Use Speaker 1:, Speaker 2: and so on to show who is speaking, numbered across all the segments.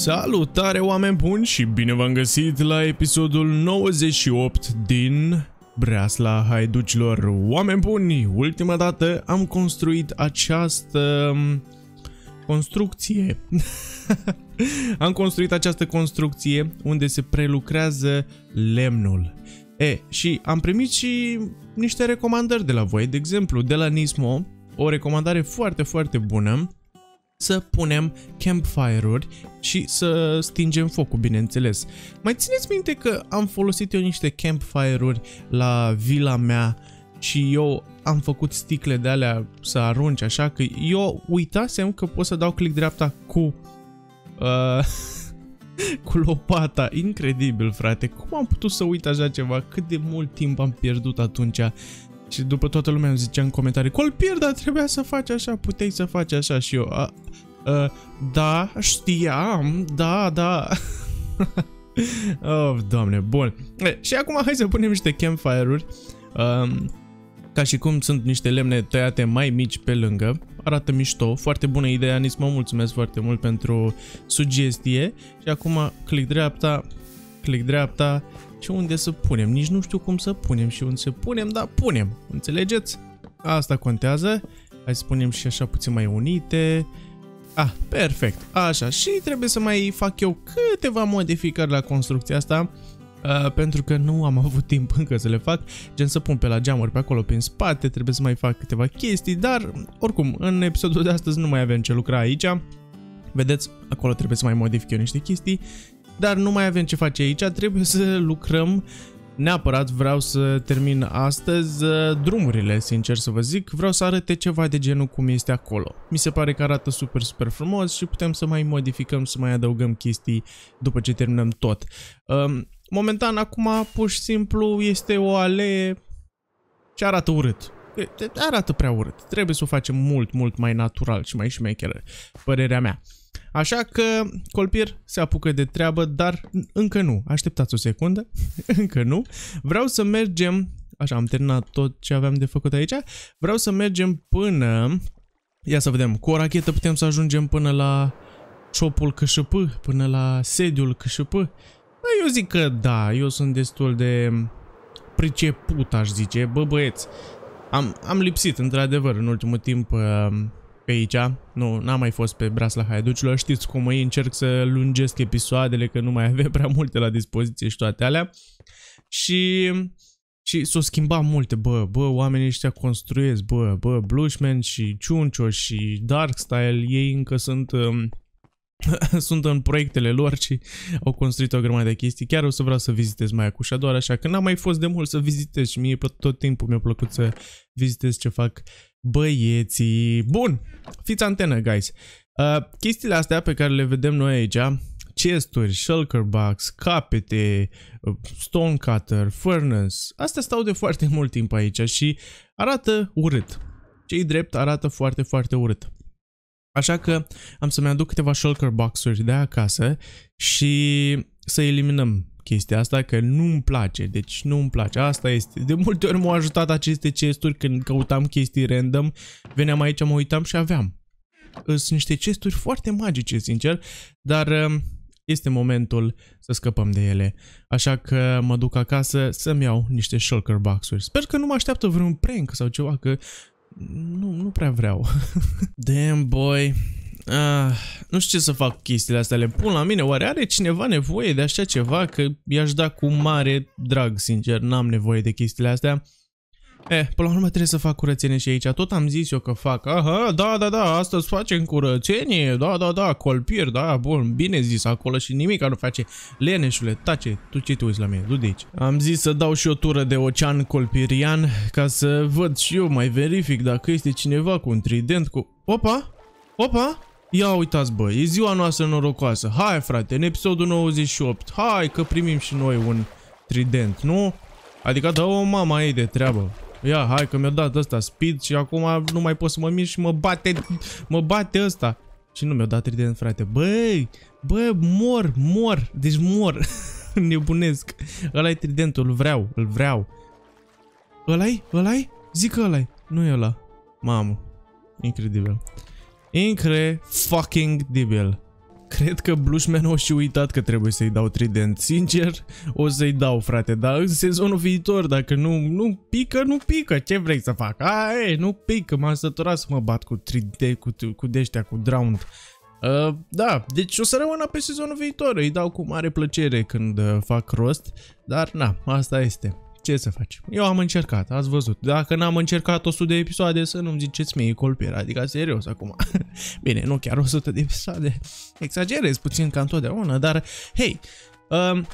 Speaker 1: Salutare oameni buni și bine v-am găsit la episodul 98 din Breasla Haiducilor. Oameni buni, ultima dată am construit această um, construcție. am construit această construcție unde se prelucrează lemnul. E, și am primit și niște recomandări de la voi, de exemplu, de la Nismo, o recomandare foarte, foarte bună să punem campfire-uri și să stingem focul, bineînțeles. Mai țineți minte că am folosit eu niște campfire-uri la vila mea și eu am făcut sticle de alea să arunci, așa că eu uitasem că pot să dau click dreapta cu... Uh, cu lopata, incredibil frate, cum am putut să uit așa ceva, cât de mult timp am pierdut atunci și după toată lumea îmi zicea în comentarii, Colpier, dar trebuia să faci așa, puteai să faci așa și eu. A, a, da, știam, da, da. oh, doamne, bun. E, și acum hai să punem niște campfire-uri. Um, ca și cum sunt niște lemne tăiate mai mici pe lângă. Arată mișto, foarte bună idee, Anis, mă mulțumesc foarte mult pentru sugestie. Și acum click dreapta, click dreapta, și unde să punem. Nici nu știu cum să punem și unde să punem, dar punem. Înțelegeți? Asta contează. Hai să punem și așa puțin mai unite. Ah, perfect. Așa, și trebuie să mai fac eu câteva modificări la construcția asta. Uh, pentru că nu am avut timp încă să le fac, gen să pun pe la geamuri pe acolo prin spate, trebuie să mai fac câteva chestii, dar oricum, în episodul de astăzi nu mai avem ce lucra aici. Vedeți, acolo trebuie să mai modific eu niște chestii dar nu mai avem ce face aici, trebuie să lucrăm Neapărat vreau să termin astăzi uh, drumurile, sincer să vă zic, vreau să arate ceva de genul cum este acolo. Mi se pare că arată super, super frumos și putem să mai modificăm, să mai adăugăm chestii după ce terminăm tot. Um, momentan, acum, pur și simplu, este o alee ce arată urât. Arată prea urât. Trebuie să o facem mult, mult mai natural și mai șmecheră, părerea mea. Așa că Colpir se apucă de treabă, dar încă nu. Așteptați o secundă, încă nu. Vreau să mergem, așa am terminat tot ce aveam de făcut aici, vreau să mergem până, ia să vedem, cu o rachetă putem să ajungem până la ciopul KSP, până la sediul KSP. Bă, păi, eu zic că da, eu sunt destul de priceput, aș zice, bă băieți. Am, am lipsit, într-adevăr, în ultimul timp... Uh, pe aici. Nu, n-am mai fost pe Brasla Haiducilor. Știți cum îi încerc să lungesc episoadele, că nu mai avem prea multe la dispoziție și toate alea. Și... Și s-o schimba multe, bă, bă, oamenii ăștia construiesc, bă, bă, Blushman și Ciuncio și Darkstyle, ei încă sunt Uh, sunt în proiectele lor și au construit o grămadă de chestii. Chiar o să vreau să vizitez mai acușa doar așa, că n-am mai fost de mult să vizitez și mie tot timpul mi-a plăcut să vizitez ce fac băieții. Bun, fiți antenă, guys. Uh, chestiile astea pe care le vedem noi aici, chesturi, shulker box, capete, uh, Stone Cutter, furnace, astea stau de foarte mult timp aici și arată urât. Cei drept arată foarte, foarte urât. Așa că am să-mi aduc câteva shulker boxuri de acasă și să eliminăm chestia asta, că nu mi place, deci nu mi place, asta este. De multe ori m-au ajutat aceste chesturi când căutam chestii random, veneam aici, mă uitam și aveam. Sunt niște chesturi foarte magice, sincer, dar um, este momentul să scăpăm de ele. Așa că mă duc acasă să-mi iau niște shulker boxuri. Sper că nu mă așteaptă vreun prank sau ceva, că nu, nu prea vreau. Damn, boy. Ah, nu știu ce să fac cu chestiile astea, le pun la mine. Oare are cineva nevoie de așa ceva? Că i-aș da cu mare drag, sincer. N-am nevoie de chestiile astea. Eh, până la urmă trebuie să fac curățenie și aici. Tot am zis eu că fac. Aha, da, da, da, astăzi facem curățenie. Da, da, da, colpir, da, bun, bine zis acolo și nimic nu face. Leneșule, tace, tu ce te uiți la mine? Du de aici. Am zis să dau și o tură de ocean colpirian ca să văd și eu, mai verific dacă este cineva cu un trident cu... Opa! Opa! Ia uitați bă, e ziua noastră norocoasă. Hai frate, în episodul 98. Hai că primim și noi un trident, nu? Adică dă o mama ei de treabă. Ia, hai că mi-a dat ăsta speed și acum nu mai pot să mă mir și mă bate, mă bate ăsta. Și nu mi-a dat trident, frate. Băi, bă, mor, mor, deci mor. Nebunesc. ăla i tridentul, îl vreau, îl vreau. Ăla-i? Ăla-i? Zic că ăla-i. Nu e ăla. Mamă. Incredibil. Incre-fucking-dibil. Cred că blushman o și uitat că trebuie să-i dau trident. Sincer, o să-i dau, frate, dar sezonul viitor, dacă nu, nu pică, nu pică. Ce vrei să fac? e, nu pică, m-am săturat să mă bat cu trident, cu, cu deștea, cu drowned. Uh, da, deci o să rămână pe sezonul viitor, îi dau cu mare plăcere când uh, fac rost, dar na, asta este. Ce să facem? Eu am încercat, ați văzut. Dacă n-am încercat 100 de episoade, să nu-mi ziceți mie colpier, adică serios acum. Bine, nu chiar 100 de episoade, exagerez puțin ca întotdeauna, dar hei, um,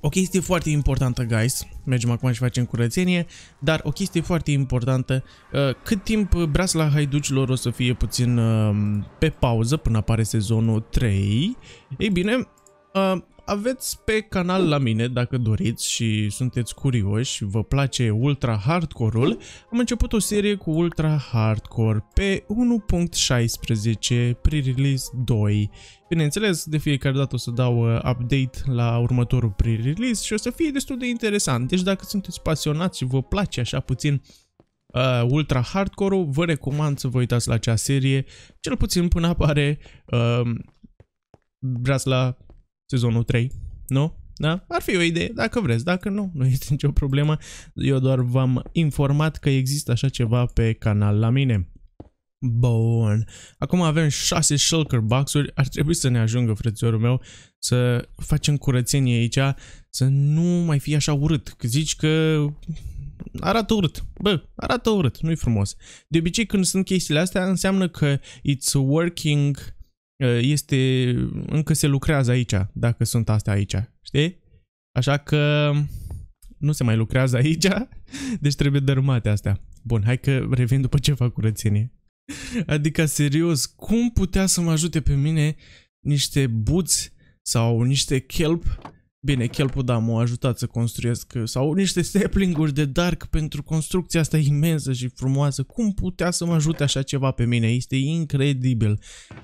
Speaker 1: o chestie foarte importantă, guys, mergem acum și facem curățenie, dar o chestie foarte importantă, uh, cât timp Brasla Haiducilor o să fie puțin uh, pe pauză până apare sezonul 3, ei bine, uh, aveți pe canal la mine, dacă doriți și sunteți curioși, vă place ultra hardcore-ul, am început o serie cu ultra hardcore pe 1.16 pre-release 2. Bineînțeles, de fiecare dată o să dau uh, update la următorul pre-release și o să fie destul de interesant. Deci dacă sunteți pasionați și vă place așa puțin uh, ultra hardcore-ul, vă recomand să vă uitați la acea serie, cel puțin până apare uh, Brasla sezonul 3, nu? Da? Ar fi o idee, dacă vreți, dacă nu, nu este nicio problemă. Eu doar v-am informat că există așa ceva pe canal la mine. Bun. Acum avem 6 shulker boxuri, Ar trebui să ne ajungă, frățiorul meu, să facem curățenie aici, să nu mai fie așa urât. Că zici că arată urât. Bă, arată urât, nu-i frumos. De obicei, când sunt chestiile astea, înseamnă că it's working Ă, este, încă se lucrează aici, dacă sunt astea aici, știi? Așa că nu se mai lucrează aici, deci trebuie dărâmate astea. Bun, hai că revin după ce fac curățenie. Adică, serios, cum putea să mă ajute pe mine niște buți sau niște kelp Bine, Kelp, da, m-a ajutat să construiesc sau niște sapling-uri de dark pentru construcția asta imensă și frumoasă. Cum putea să mă ajute așa ceva pe mine? Este incredibil.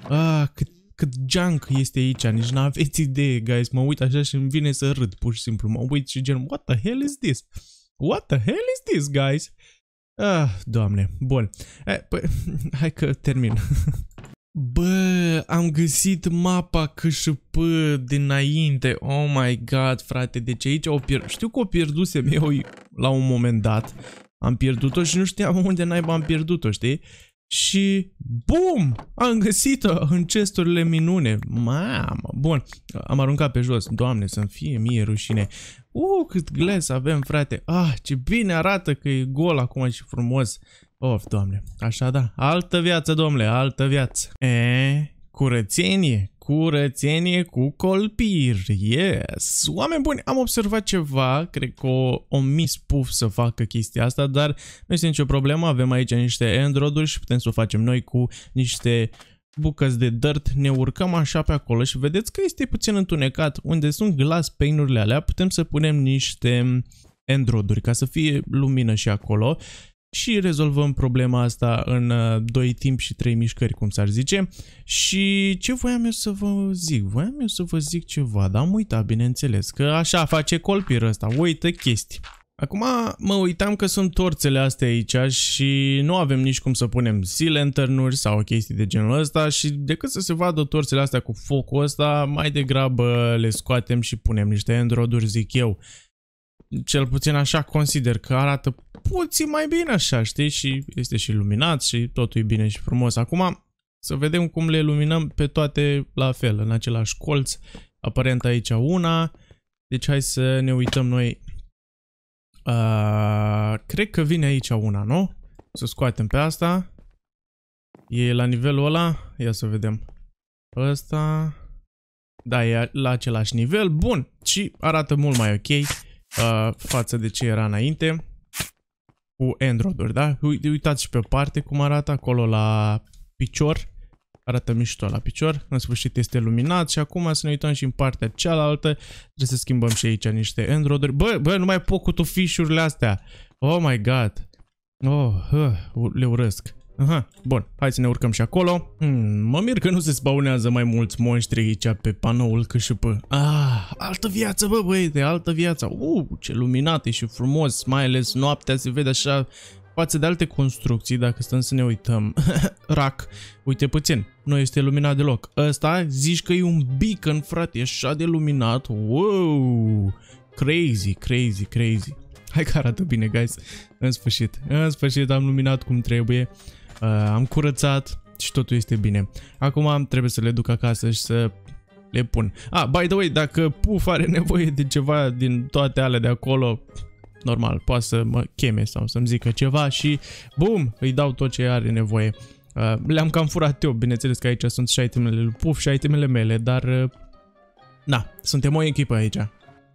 Speaker 1: Ah, cât, cât junk este aici, nici n-aveți idee, guys. Mă uit așa și îmi vine să râd, pur și simplu. Mă uit și gen, what the hell is this? What the hell is this, guys? Ah, doamne, bun. Eh, păi, hai că termin. Bă, am găsit mapa KSP dinainte. Oh my god, frate, deci aici o pierd... Știu că o pierdusem eu la un moment dat. Am pierdut-o și nu știam unde naiba am pierdut-o, știi? Și, bum, am găsit-o în chesturile minune. Mamă, bun, am aruncat pe jos. Doamne, să-mi fie mie rușine. Uh, cât glas avem, frate. Ah, ce bine arată că e gol acum și frumos. Of, doamne. Așa da. Altă viață, domnule, altă viață. E, curățenie, curățenie cu colpir. Yes! Oameni buni, am observat ceva, cred că o, o mis puf să facă chestia asta, dar nu este nicio problemă, avem aici niște endroduri și putem să o facem noi cu niște bucăți de dirt, ne urcăm așa pe acolo și vedeți că este puțin întunecat, unde sunt glas pe alea, putem să punem niște endroduri ca să fie lumină și acolo și rezolvăm problema asta în uh, doi timp și trei mișcări, cum s-ar zice. Și ce voiam eu să vă zic? Voiam eu să vă zic ceva, dar am uitat, bineînțeles, că așa face colpir ăsta, uită chestii. Acum mă uitam că sunt torțele astea aici și nu avem nici cum să punem silenternuri sau chestii de genul ăsta și decât să se vadă torțele astea cu focul ăsta, mai degrabă le scoatem și punem niște endroduri, zic eu cel puțin așa consider că arată puțin mai bine așa, știi? Și este și luminat și totul e bine și frumos. Acum să vedem cum le luminăm pe toate la fel, în același colț. Aparent aici una. Deci hai să ne uităm noi. Uh, cred că vine aici una, nu? Să scoatem pe asta. E la nivelul ăla. Ia să vedem. Ăsta. Da, e la același nivel. Bun. Și arată mult mai ok. Uh, față de ce era înainte cu Android-uri, da? Uitați și pe parte cum arată acolo la picior. Arată mișto la picior. În sfârșit este luminat și acum să ne uităm și în partea cealaltă. Trebuie să schimbăm și aici niște Android-uri. Bă, bă, nu mai pot cu tufișurile astea. Oh my god. Oh, le urăsc. Aha, bun, hai să ne urcăm și acolo. Hmm, mă mir că nu se spaunează mai mulți monștri aici pe panoul cât și pe... Ah, altă viață, bă, băiete, altă viață. Uh, ce luminat e și frumos, mai ales noaptea se vede așa față de alte construcții, dacă stăm să ne uităm. Rac, uite puțin, nu este luminat deloc. Ăsta zici că e un beacon, frate, e așa de luminat. Wow, crazy, crazy, crazy. Hai că arată bine, guys. În sfârșit, în sfârșit am luminat cum trebuie uh, am curățat și totul este bine. Acum trebuie să le duc acasă și să le pun. Ah, by the way, dacă Puf are nevoie de ceva din toate ale de acolo, normal, poate să mă cheme sau să-mi zică ceva și, bum, îi dau tot ce are nevoie. Uh, le-am cam furat eu, bineînțeles că aici sunt și itemele lui Puf și itemele mele, dar... Uh, na, suntem o echipă aici.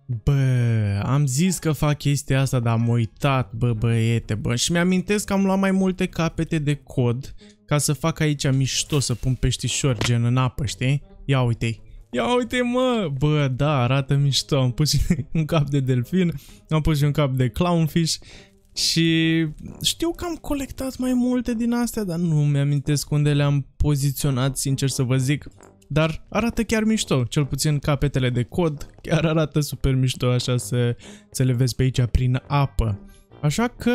Speaker 1: Bă, am zis că fac chestia asta, dar am uitat, bă, băiete, bă. Și mi-amintesc că am luat mai multe capete de cod ca să fac aici mișto, să pun peștișori gen în apă, știi? Ia uite-i. Ia uite mă, bă, da, arată mișto, am pus un cap de delfin, am pus și un cap de clownfish și știu că am colectat mai multe din astea, dar nu mi-amintesc unde le-am poziționat, sincer să vă zic. Dar arată chiar mișto, cel puțin capetele de cod chiar arată super mișto, așa să, să le vezi pe aici prin apă. Așa că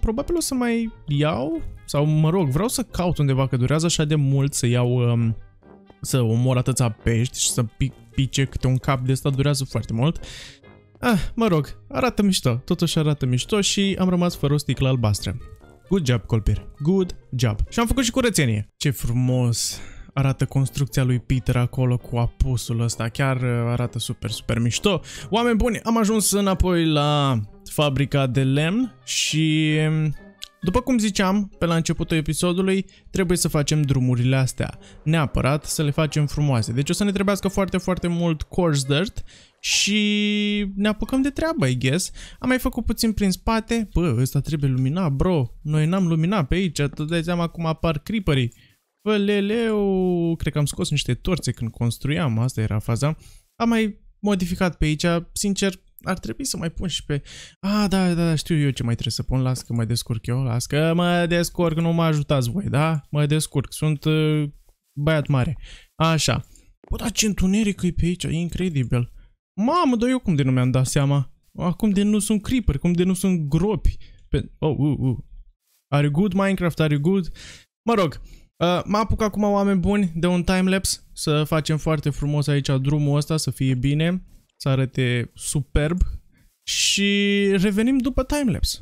Speaker 1: probabil o să mai iau, sau mă rog, vreau să caut undeva, că durează așa de mult să iau, um, să omor atâția pești și să pic, pice câte un cap de asta durează foarte mult. Ah, mă rog, arată mișto, totuși arată mișto și am rămas fără o sticlă albastră. Good job, Colpir, good job. Și am făcut și curățenie. Ce frumos! arată construcția lui Peter acolo cu apusul ăsta. Chiar uh, arată super, super mișto. Oameni buni, am ajuns înapoi la fabrica de lemn și... Um, după cum ziceam, pe la începutul episodului, trebuie să facem drumurile astea. Neapărat să le facem frumoase. Deci o să ne trebuiască foarte, foarte mult coarse dirt și ne apucăm de treabă, I guess. Am mai făcut puțin prin spate. Bă, ăsta trebuie lumina, bro. Noi n-am lumina pe aici, tu dai seama cum apar creeperii. Leleu, cred că am scos niște torțe când construiam, asta era faza. Am mai modificat pe aici, sincer, ar trebui să mai pun și pe... A, da, da, da, știu eu ce mai trebuie să pun, las că mă descurc eu, las că mă descurc, nu mă ajutați voi, da? Mă descurc, sunt uh, băiat mare. Așa. Bă, dar ce întuneric e pe aici, e incredibil. Mamă, dar eu cum de nu mi-am dat seama? Acum de nu sunt creeper, cum de nu sunt gropi. Pe... Oh, uh, uh. Are good, Minecraft? Are good? Mă rog, Uh, mă apuc acum, oameni buni, de un timelapse, să facem foarte frumos aici drumul ăsta, să fie bine, să arate superb și revenim după timelapse.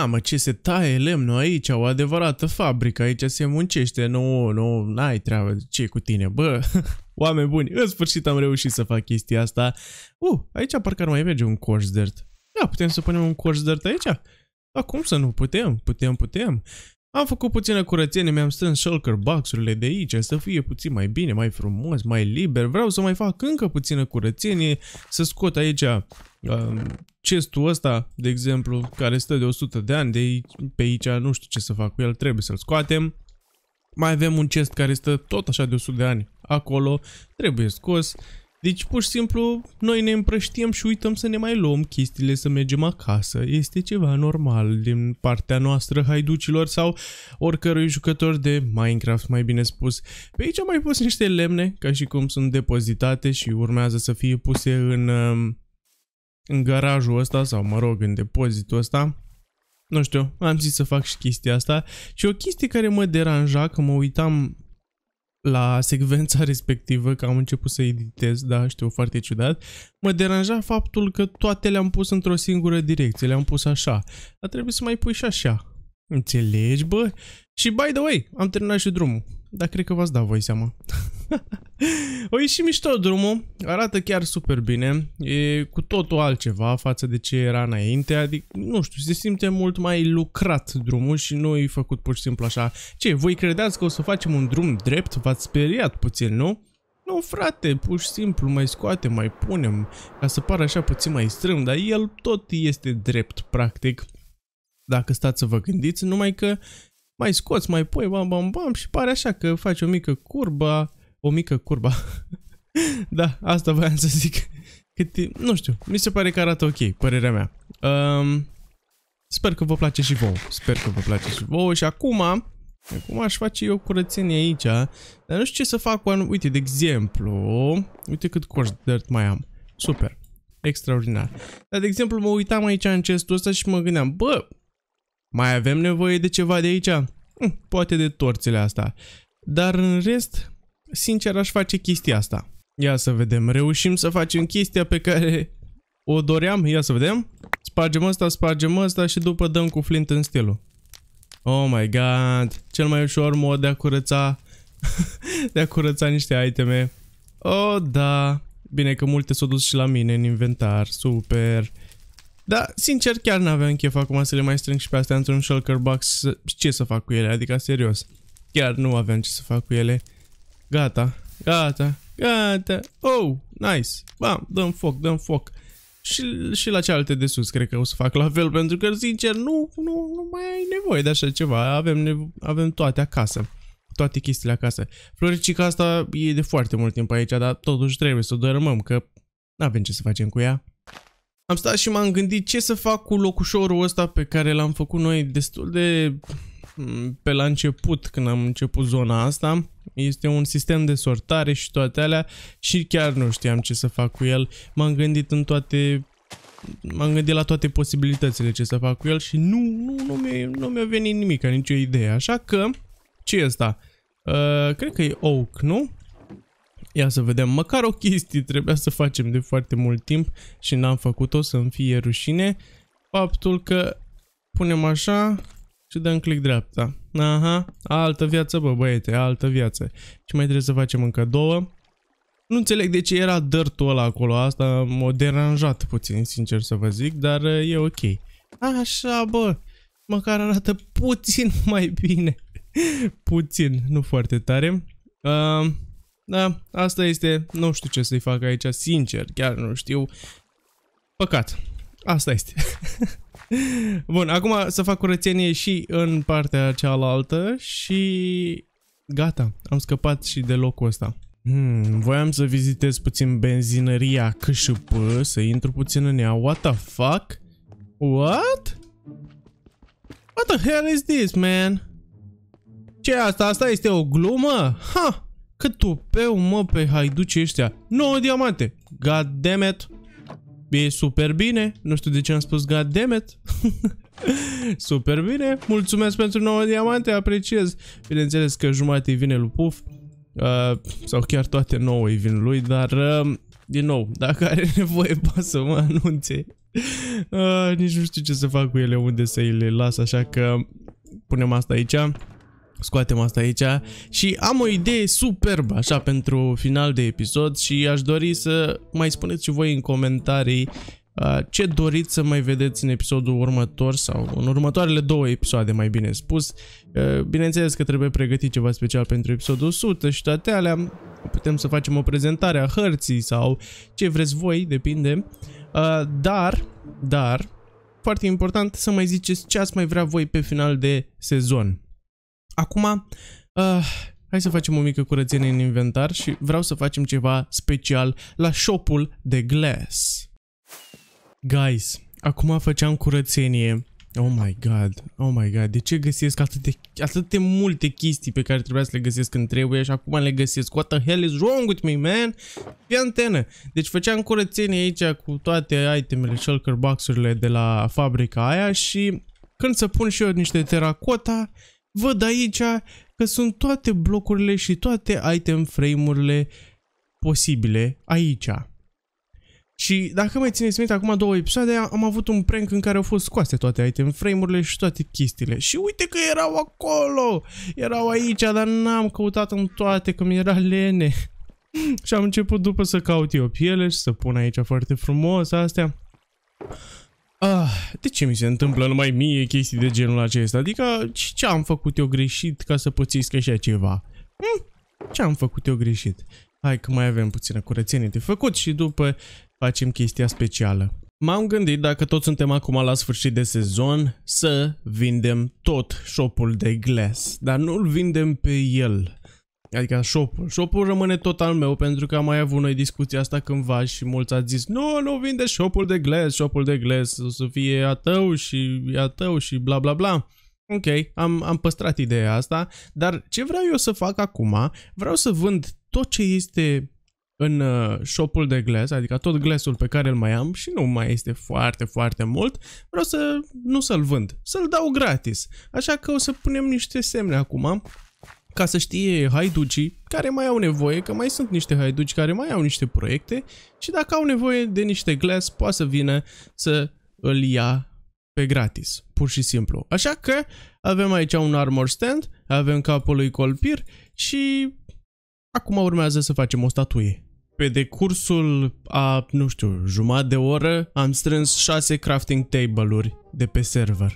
Speaker 1: mamă, ce se taie lemnul aici, o adevărată fabrică, aici se muncește, nu, nu, n-ai treabă, ce cu tine, bă, oameni buni, în sfârșit am reușit să fac chestia asta. Uh, aici parcă ar mai merge un coș dirt. Da, putem să punem un coș dirt aici? Dar cum să nu putem? Putem, putem. Am făcut puțină curățenie, mi-am strâns shulker boxurile de aici, să fie puțin mai bine, mai frumos, mai liber. Vreau să mai fac încă puțină curățenie, să scot aici Ehm, chestul ăsta, de exemplu, care stă de 100 de ani, de aici, pe aici nu știu ce să fac cu el, trebuie să-l scoatem. Mai avem un chest care stă tot așa de 100 de ani acolo, trebuie scos. Deci, pur și simplu, noi ne împrăștiem și uităm să ne mai luăm chestiile, să mergem acasă. Este ceva normal din partea noastră, haiducilor sau oricărui jucător de Minecraft, mai bine spus. Pe aici am mai pus niște lemne, ca și cum sunt depozitate și urmează să fie puse în ehm, în garajul ăsta sau, mă rog, în depozitul ăsta. Nu știu, am zis să fac și chestia asta. Și o chestie care mă deranja că mă uitam la secvența respectivă, că am început să editez, da, știu, foarte ciudat, mă deranja faptul că toate le-am pus într-o singură direcție, le-am pus așa. Dar trebuie să mai pui și așa. Înțelegi, bă? Și by the way, am terminat și drumul dar cred că v-ați dat voi seama. o ieși mișto drumul, arată chiar super bine, e cu totul altceva față de ce era înainte, adică, nu știu, se simte mult mai lucrat drumul și nu e făcut pur și simplu așa. Ce, voi credeți că o să facem un drum drept? V-ați speriat puțin, nu? Nu, frate, pur și simplu mai scoatem, mai punem, ca să pară așa puțin mai strâm, dar el tot este drept, practic. Dacă stați să vă gândiți, numai că mai scoți, mai pui, bam, bam, bam și pare așa că faci o mică curba, o mică curba. da, asta voiam să zic. Cât, e, nu știu, mi se pare că arată ok, părerea mea. Um, sper că vă place și vouă. Sper că vă place și vouă și acum, acum aș face eu curățenie aici, dar nu știu ce să fac cu anul, Uite, de exemplu, uite cât coș dirt mai am. Super. Extraordinar. Dar, de exemplu, mă uitam aici în chestul ăsta și mă gândeam, bă, mai avem nevoie de ceva de aici? Hm, poate de torțele astea. Dar în rest, sincer aș face chestia asta. Ia să vedem, reușim să facem chestia pe care o doream? Ia să vedem. Spargem asta, spargem asta și după dăm cu flint în stilul. Oh my god, cel mai ușor mod de a curăța, de a curăța niște iteme. Oh, da. Bine că multe s-au dus și la mine în inventar, super. Dar, sincer, chiar n-aveam chef acum să le mai strâng și pe astea într-un shulker box. Ce să fac cu ele? Adică, serios. Chiar nu aveam ce să fac cu ele. Gata, gata, gata. Oh, nice. Bam, dăm foc, dăm foc. Și, și la cealaltă de sus cred că o să fac la fel, pentru că, sincer, nu, nu, nu mai ai nevoie de așa ceva. Avem, avem toate acasă. Toate chestiile acasă. Floricica asta e de foarte mult timp aici, dar totuși trebuie să o dărâmăm, că n-avem ce să facem cu ea am stat și m-am gândit ce să fac cu locușorul ăsta pe care l-am făcut noi destul de mm, pe la început, când am început zona asta. Este un sistem de sortare și toate alea și chiar nu știam ce să fac cu el. M-am gândit în toate m-am gândit la toate posibilitățile ce să fac cu el și nu, nu, nu mi-a nu mi venit nimic, nicio idee. Așa că, ce e asta? Uh, cred că e oak, nu? Ia să vedem, măcar o chestie trebuia să facem de foarte mult timp și n-am făcut-o să-mi fie rușine. Faptul că punem așa și dăm click dreapta. Aha, altă viață, bă băiete, altă viață. Și mai trebuie să facem încă două. Nu înțeleg de ce era dărtul ăla acolo, asta m-a deranjat puțin, sincer să vă zic, dar e ok. Așa, bă, măcar arată puțin mai bine. puțin, nu foarte tare. Uh, da, asta este, nu știu ce să-i fac aici, sincer, chiar nu știu. Păcat. Asta este. Bun, acum să fac curățenie și în partea cealaltă și gata, am scăpat și de locul ăsta. Hmm, voiam să vizitez puțin benzinăria CȘP, să intru puțin în ea. What the fuck? What? What the hell is this, man? Ce asta? Asta este o glumă? Ha! Huh. Că tupeu, mă, pe haiduce ăștia. 9 diamante. God damn it. E super bine. Nu știu de ce am spus God damn it. super bine. Mulțumesc pentru 9 diamante, apreciez. Bineînțeles că jumate vine lui Puf. Uh, sau chiar toate 9 îi vin lui, dar... Uh, din nou, dacă are nevoie, pasă mă anunțe. Uh, nici nu știu ce să fac cu ele, unde să îi le las, așa că punem asta aici scoatem asta aici și am o idee superbă așa pentru final de episod și aș dori să mai spuneți și voi în comentarii uh, ce doriți să mai vedeți în episodul următor sau în următoarele două episoade, mai bine spus. Uh, bineînțeles că trebuie pregătit ceva special pentru episodul 100 și toate alea. Putem să facem o prezentare a hărții sau ce vreți voi, depinde. Uh, dar, dar, foarte important să mai ziceți ce ați mai vrea voi pe final de sezon. Acum, uh, hai să facem o mică curățenie în inventar și vreau să facem ceva special la shopul de glass. Guys, acum făceam curățenie. Oh my god, oh my god, de ce găsesc atât de, multe chestii pe care trebuia să le găsesc când trebuie și acum le găsesc? What the hell is wrong with me, man? Pe antenă. Deci făceam curățenie aici cu toate itemele, shulker box-urile de la fabrica aia și când să pun și eu niște teracota, văd aici că sunt toate blocurile și toate item frame-urile posibile aici. Și dacă mai țineți minte, acum două episoade am avut un prank în care au fost scoase toate item frame-urile și toate chestiile. Și uite că erau acolo! Erau aici, dar n-am căutat în toate, că mi era lene. și am început după să caut eu piele și să pun aici foarte frumos astea. Ah, de ce mi se întâmplă numai mie chestii de genul acesta? Adică, ce am făcut eu greșit ca să pățesc așa ceva? Hm? Ce am făcut eu greșit? Hai că mai avem puțină curățenie de făcut și după facem chestia specială. M-am gândit dacă tot suntem acum la sfârșit de sezon să vindem tot shopul de glass, dar nu-l vindem pe el. Adică shop-ul. Shop-ul rămâne tot al meu pentru că am mai avut noi discuția asta cândva și mulți ați zis Nu, nu vinde shop-ul de Glass, shop-ul de Glass, o să fie a tău și a tău și bla bla bla. Ok, am, am păstrat ideea asta, dar ce vreau eu să fac acum, vreau să vând tot ce este în shopul uh, de glass, adică tot glasul pe care îl mai am și nu mai este foarte, foarte mult, vreau să nu să-l vând, să-l dau gratis. Așa că o să punem niște semne acum ca să știe haiducii care mai au nevoie, că mai sunt niște haiduci care mai au niște proiecte și dacă au nevoie de niște glass, poate să vină să îl ia pe gratis, pur și simplu. Așa că avem aici un armor stand, avem capul lui Colpir și acum urmează să facem o statuie. Pe decursul a, nu știu, jumătate de oră am strâns 6 crafting table-uri de pe server.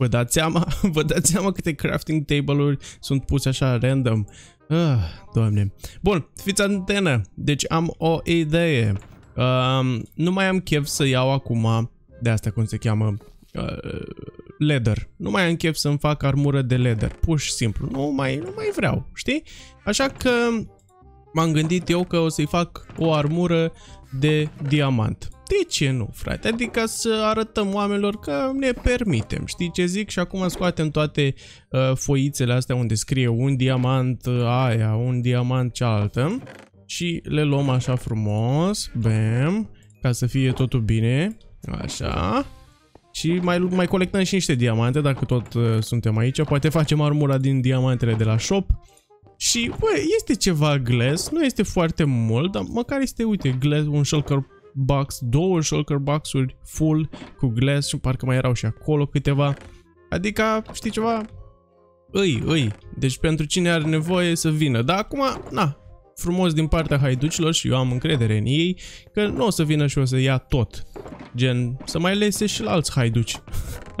Speaker 1: Vă dați seama? Vă dați seama câte crafting table-uri sunt puse așa random. Ah, doamne. Bun, fiți antenă. Deci am o idee. Um, nu mai am chef să iau acum, de asta cum se cheamă, uh, leather. Nu mai am chef să-mi fac armură de leather. Pur și simplu. Nu mai, nu mai vreau, știi? Așa că m-am gândit eu că o să-i fac o armură de diamant de ce nu, frate? Adică să arătăm oamenilor că ne permitem, știi ce zic? Și acum scoatem toate uh, foițele astea unde scrie un diamant uh, aia, un diamant cealaltă și le luăm așa frumos, bam, ca să fie totul bine, așa. Și mai, mai colectăm și niște diamante, dacă tot uh, suntem aici. Poate facem armura din diamantele de la shop. Și, bă, este ceva glass, nu este foarte mult, dar măcar este, uite, glass, un shulker box, două shulker boxuri, full cu glass și parcă mai erau și acolo câteva. Adică, știi ceva? Îi, îi. Deci pentru cine are nevoie să vină. Dar acum, na, frumos din partea haiducilor și eu am încredere în ei că nu o să vină și o să ia tot. Gen, să mai lese și la alți haiduci.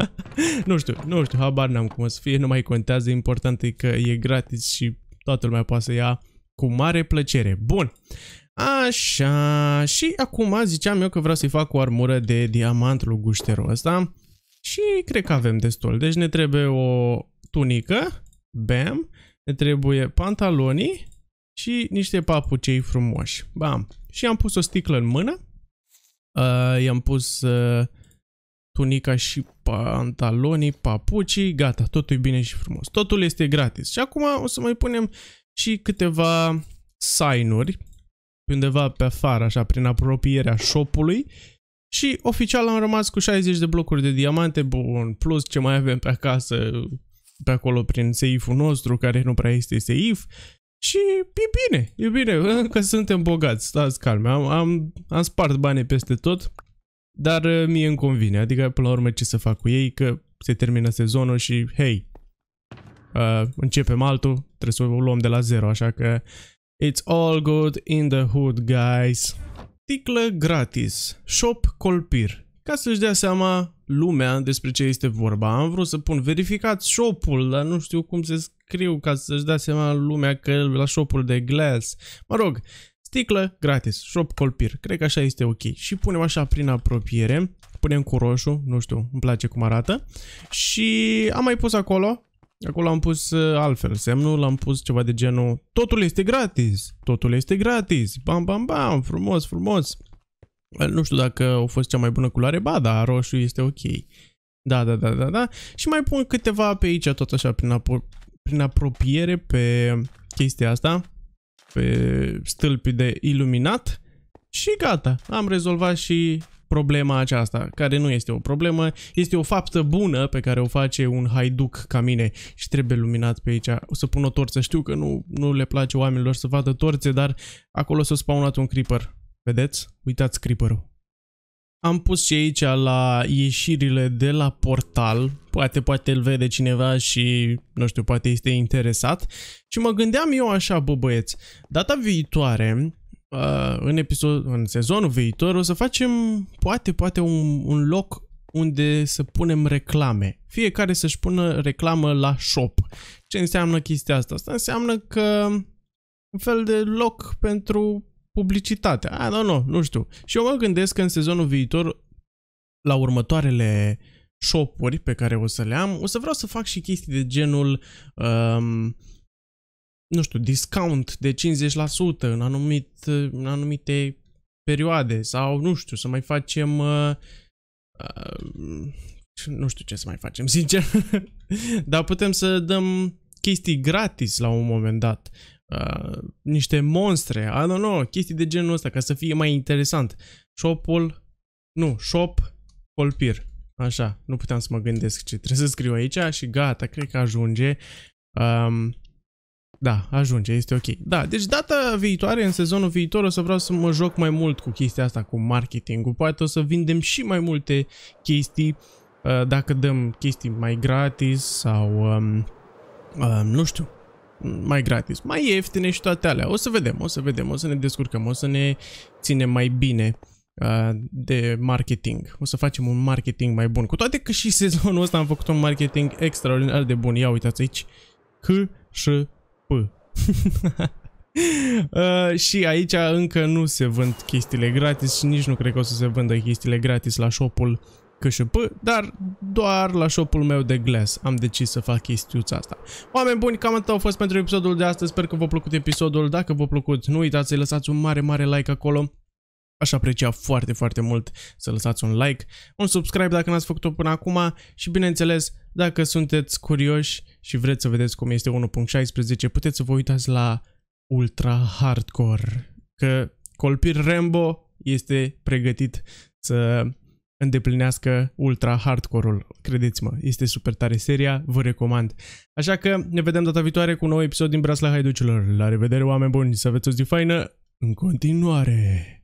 Speaker 1: nu știu, nu știu, habar n-am cum o să fie, nu mai contează, important e că e gratis și toată lumea poate să ia cu mare plăcere. Bun, Așa, și acum ziceam eu că vreau să-i fac o armură de diamant lui gușterul ăsta și cred că avem destul. Deci ne trebuie o tunică, bam, ne trebuie pantalonii și niște papucei frumoși, bam. Și am pus o sticlă în mână, uh, i-am pus uh, tunica și pantalonii, papucii, gata, totul e bine și frumos. Totul este gratis. Și acum o să mai punem și câteva signuri undeva pe afară, așa, prin apropierea shopului și oficial am rămas cu 60 de blocuri de diamante, bun, plus ce mai avem pe acasă, pe acolo prin seiful nostru, care nu prea este seif, și e bine, e bine, că suntem bogați, stați calme, am, am, am spart bani peste tot, dar uh, mie îmi convine, adică până la urmă ce să fac cu ei, că se termină sezonul și hei, uh, începem altul, trebuie să o luăm de la zero, așa că It's all good in the hood, guys. Ticlă gratis. Shop colpir. Ca să-și dea seama lumea despre ce este vorba. Am vrut să pun verificat shop-ul, dar nu știu cum se scriu ca să-și dea seama lumea că la shop-ul de glass. Mă rog, sticlă gratis, shop colpir. Cred că așa este ok. Și punem așa prin apropiere. Punem cu roșu, nu știu, îmi place cum arată. Și am mai pus acolo Acolo am pus uh, altfel semnul, am pus ceva de genul totul este gratis, totul este gratis, bam, bam, bam, frumos, frumos. Nu știu dacă a fost cea mai bună culoare, ba da, roșu este ok. Da, da, da, da, da. Și mai pun câteva pe aici, tot așa, prin, apo- prin apropiere pe chestia asta, pe stâlpii de iluminat. Și gata, am rezolvat și problema aceasta, care nu este o problemă, este o faptă bună pe care o face un haiduc ca mine și trebuie luminat pe aici. O să pun o torță, știu că nu, nu le place oamenilor să vadă torțe, dar acolo s-a spawnat un creeper. Vedeți? Uitați creeperul. Am pus și aici la ieșirile de la portal, poate poate îl vede cineva și, nu știu, poate este interesat. Și mă gândeam eu așa, bă băieți, data viitoare Uh, în, episod, în sezonul viitor o să facem poate, poate un, un loc unde să punem reclame. Fiecare să-și pună reclamă la shop. Ce înseamnă chestia asta? Asta înseamnă că un fel de loc pentru publicitate. Ah, nu, nu, nu știu. Și eu mă gândesc că în sezonul viitor, la următoarele shopuri pe care o să le am, o să vreau să fac și chestii de genul um, nu știu, discount de 50% în, anumit, în anumite perioade sau, nu știu, să mai facem... Uh, uh, nu știu ce să mai facem, sincer. Dar putem să dăm chestii gratis la un moment dat. Uh, niște monstre, I don't know, chestii de genul ăsta, ca să fie mai interesant. Shopul, nu, shop, colpir. Așa, nu puteam să mă gândesc ce trebuie să scriu aici și gata, cred că ajunge. Um, da, ajunge, este ok. Da, deci data viitoare, în sezonul viitor, o să vreau să mă joc mai mult cu chestia asta, cu marketingul. Poate o să vindem și mai multe chestii, uh, dacă dăm chestii mai gratis sau, um, uh, nu știu, mai gratis, mai ieftine și toate alea. O să vedem, o să vedem, o să ne descurcăm, o să ne ținem mai bine uh, de marketing. O să facem un marketing mai bun. Cu toate că și sezonul ăsta am făcut un marketing extraordinar de bun. Ia uitați aici. H și P. uh, și aici încă nu se vând chestiile gratis și nici nu cred că o să se vândă chestiile gratis la shopul KSP, dar doar la shopul meu de Glass am decis să fac chestiuța asta. Oameni buni, cam atât au fost pentru episodul de astăzi, sper că v-a plăcut episodul, dacă v-a plăcut nu uitați să lăsați un mare, mare like acolo Aș aprecia foarte, foarte mult să lăsați un like, un subscribe dacă n-ați făcut-o până acum și, bineînțeles, dacă sunteți curioși și vreți să vedeți cum este 1.16, puteți să vă uitați la Ultra Hardcore, că Colpir Rambo este pregătit să îndeplinească ultra hardcore-ul. Credeți-mă, este super tare seria, vă recomand. Așa că ne vedem data viitoare cu un nou episod din Brasla Haiducilor. La revedere, oameni buni, să aveți o zi faină în continuare!